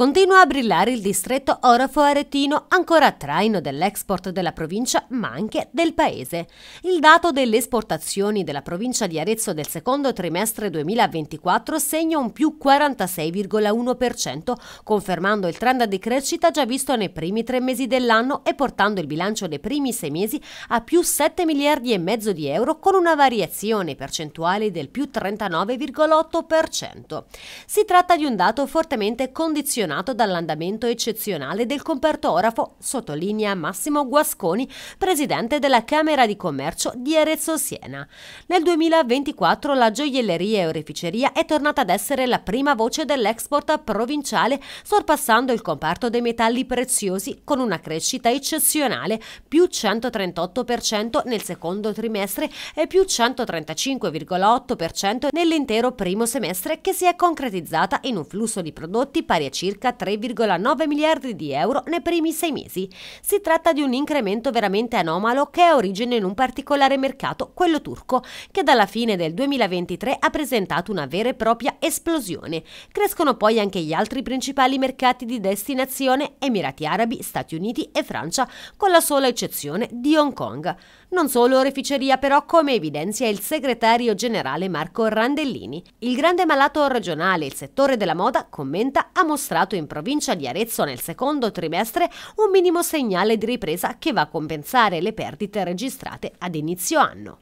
Continua a brillare il distretto Orafo aretino ancora a traino dell'export della provincia ma anche del paese. Il dato delle esportazioni della provincia di Arezzo del secondo trimestre 2024 segna un più 46,1%, confermando il trend di crescita già visto nei primi tre mesi dell'anno e portando il bilancio dei primi sei mesi a più 7 miliardi e mezzo di euro con una variazione percentuale del più 39,8%. Si tratta di un dato fortemente condizionato condizionato dall'andamento eccezionale del comparto orafo, sottolinea Massimo Guasconi, presidente della Camera di Commercio di Arezzo Siena. Nel 2024 la gioielleria e oreficeria è tornata ad essere la prima voce dell'export provinciale, sorpassando il comparto dei metalli preziosi con una crescita eccezionale, più 138% nel secondo trimestre e più 135,8% nell'intero primo semestre che si è concretizzata in un flusso di prodotti pari a circa circa 3,9 miliardi di euro nei primi sei mesi. Si tratta di un incremento veramente anomalo che ha origine in un particolare mercato, quello turco, che dalla fine del 2023 ha presentato una vera e propria esplosione. Crescono poi anche gli altri principali mercati di destinazione, Emirati Arabi, Stati Uniti e Francia, con la sola eccezione di Hong Kong. Non solo oreficeria però, come evidenzia il segretario generale Marco Randellini. Il grande malato regionale, il settore della moda, commenta, ha mostrato in provincia di Arezzo nel secondo trimestre un minimo segnale di ripresa che va a compensare le perdite registrate ad inizio anno.